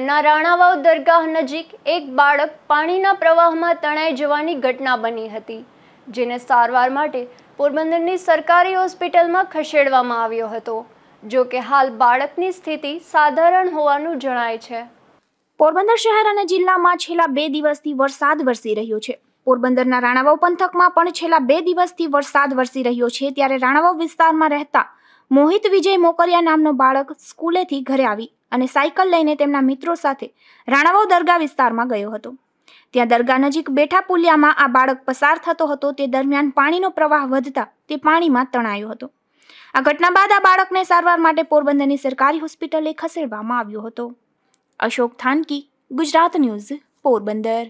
ના રાણાવાવ દરગાહ નજીક એક બાળક પાણીના પ્રવાહમાં તણાઈ જવાની ઘટના બની હતી જેને સારવાર માટે પોરબંદરની સરકારી હોસ્પિટલમાં ખસેડવામાં આવ્યો હતો જો કે હાલ બાળકની સ્થિતિ સાધારણ હોવાનું જણાય છે પોરબંદર શહેર અને જિલ્લામાં છેલ્લા બે દિવસથી વરસાદ વરસી રહ્યો છે પોરબંદરના રાણાવાવ પંથકમાં પણ છેલ્લા બે દિવસથી વરસાદ વરસી રહ્યો છે ત્યારે રાણાવાવ વિસ્તારમાં રહેતા મોહિત વિજય મોકરિયા નામનો બાળક સ્કૂલેથી ઘરે આવી અને સાયકલ લઈને તેમના મિત્રો સાથે રાણાવાવ દરગાહ વિસ્તારમાં ગયો હતો ત્યાં દરગાહ નજીક બેઠા પુલિયામાં આ બાળક પસાર થતો હતો તે દરમિયાન પાણીનો પ્રવાહ વધતા તે પાણીમાં તણાયો હતો આ ઘટના બાદ આ બાળકને સારવાર માટે પોરબંદરની સરકારી હોસ્પિટલે ખસેડવામાં આવ્યો હતો અશોક થાનકી ગુજરાત ન્યૂઝ પોરબંદર